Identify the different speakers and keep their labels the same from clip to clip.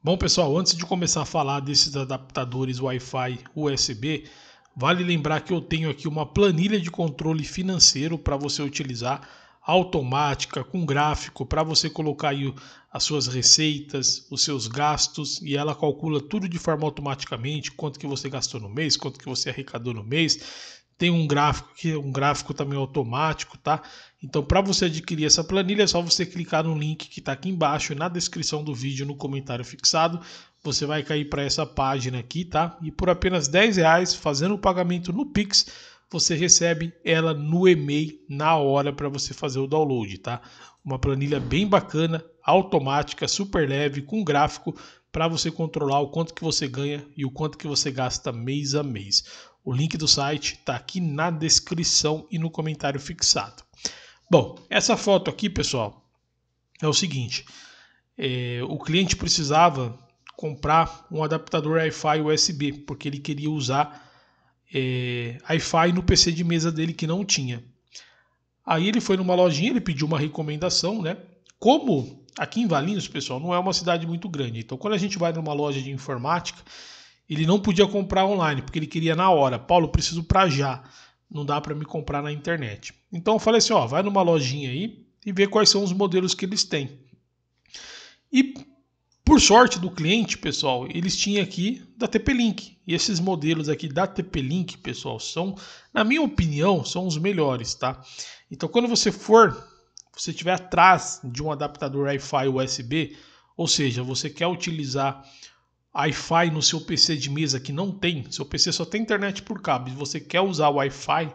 Speaker 1: Bom, pessoal, antes de começar a falar desses adaptadores Wi-Fi USB, vale lembrar que eu tenho aqui uma planilha de controle financeiro para você utilizar automática, com gráfico, para você colocar aí as suas receitas, os seus gastos e ela calcula tudo de forma automaticamente, quanto que você gastou no mês, quanto que você arrecadou no mês tem um gráfico que um gráfico também automático, tá? Então, para você adquirir essa planilha, é só você clicar no link que está aqui embaixo na descrição do vídeo, no comentário fixado. Você vai cair para essa página aqui, tá? E por apenas 10 reais, fazendo o pagamento no Pix, você recebe ela no e-mail na hora para você fazer o download, tá? Uma planilha bem bacana, automática, super leve, com gráfico para você controlar o quanto que você ganha e o quanto que você gasta mês a mês. O link do site está aqui na descrição e no comentário fixado. Bom, essa foto aqui, pessoal, é o seguinte: é, o cliente precisava comprar um adaptador Wi-Fi USB, porque ele queria usar é, Wi-Fi no PC de mesa dele que não tinha. Aí ele foi numa lojinha, ele pediu uma recomendação, né? Como aqui em Valinhos, pessoal, não é uma cidade muito grande. Então, quando a gente vai numa loja de informática, ele não podia comprar online, porque ele queria na hora. Paulo, preciso para já. Não dá para me comprar na internet. Então eu falei assim, ó, vai numa lojinha aí e vê quais são os modelos que eles têm. E por sorte do cliente, pessoal, eles tinham aqui da TP-Link. E esses modelos aqui da TP-Link, pessoal, são, na minha opinião, são os melhores, tá? Então quando você for, você estiver atrás de um adaptador Wi-Fi USB, ou seja, você quer utilizar Wi-Fi no seu PC de mesa que não tem, seu PC só tem internet por cabo e você quer usar Wi-Fi,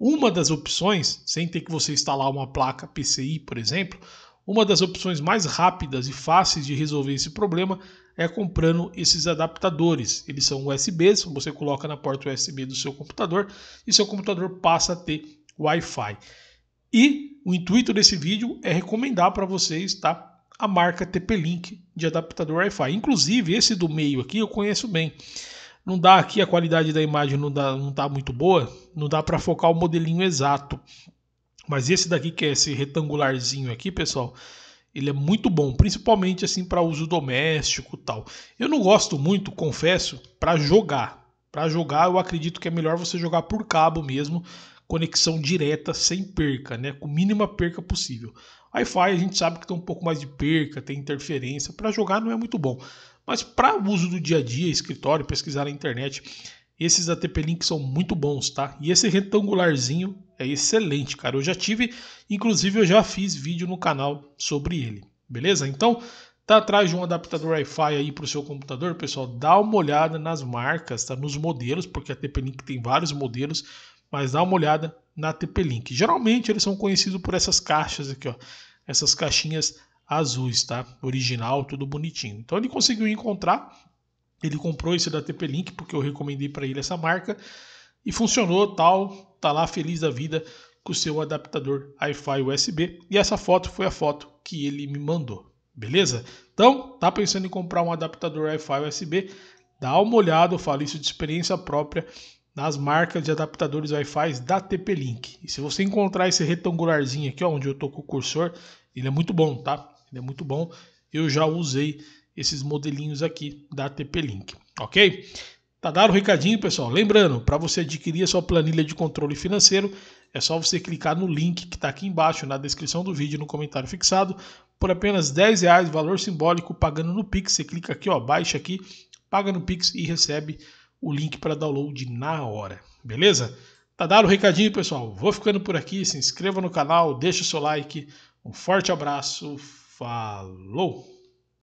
Speaker 1: uma das opções, sem ter que você instalar uma placa PCI, por exemplo, uma das opções mais rápidas e fáceis de resolver esse problema é comprando esses adaptadores. Eles são USBs, você coloca na porta USB do seu computador e seu computador passa a ter Wi-Fi. E o intuito desse vídeo é recomendar para vocês, tá? a marca TP-Link de adaptador Wi-Fi. Inclusive, esse do meio aqui eu conheço bem. Não dá aqui, a qualidade da imagem não, dá, não tá muito boa, não dá para focar o modelinho exato. Mas esse daqui, que é esse retangularzinho aqui, pessoal, ele é muito bom, principalmente assim para uso doméstico tal. Eu não gosto muito, confesso, para jogar. Para jogar, eu acredito que é melhor você jogar por cabo mesmo, conexão direta sem perca, né? Com mínima perca possível. Wi-Fi a gente sabe que tem um pouco mais de perca, tem interferência. Para jogar não é muito bom. Mas para uso do dia a dia, escritório, pesquisar na internet, esses da TP-Link são muito bons, tá? E esse retangularzinho é excelente, cara. Eu já tive, inclusive eu já fiz vídeo no canal sobre ele, beleza? Então, tá atrás de um adaptador Wi-Fi aí para o seu computador, pessoal, dá uma olhada nas marcas, tá? Nos modelos, porque a TP-Link tem vários modelos mas dá uma olhada na TP-Link. Geralmente eles são conhecidos por essas caixas aqui, ó, essas caixinhas azuis, tá? Original, tudo bonitinho. Então ele conseguiu encontrar, ele comprou esse da TP-Link porque eu recomendei para ele essa marca e funcionou, tal, tá lá feliz da vida com o seu adaptador Wi-Fi USB. E essa foto foi a foto que ele me mandou, beleza? Então, tá pensando em comprar um adaptador Wi-Fi USB? Dá uma olhada, eu falo isso de experiência própria nas marcas de adaptadores Wi-Fi da TP-Link. E se você encontrar esse retangularzinho aqui, ó, onde eu estou com o cursor, ele é muito bom, tá? Ele é muito bom. Eu já usei esses modelinhos aqui da TP-Link, ok? Tá dado o um recadinho, pessoal? Lembrando, para você adquirir a sua planilha de controle financeiro, é só você clicar no link que está aqui embaixo na descrição do vídeo, no comentário fixado, por apenas R$10, valor simbólico, pagando no Pix. Você clica aqui, ó, baixa aqui, paga no Pix e recebe o link para download na hora, beleza? Tá dado o recadinho, pessoal. Vou ficando por aqui. Se inscreva no canal, deixa o seu like. Um forte abraço. Falou!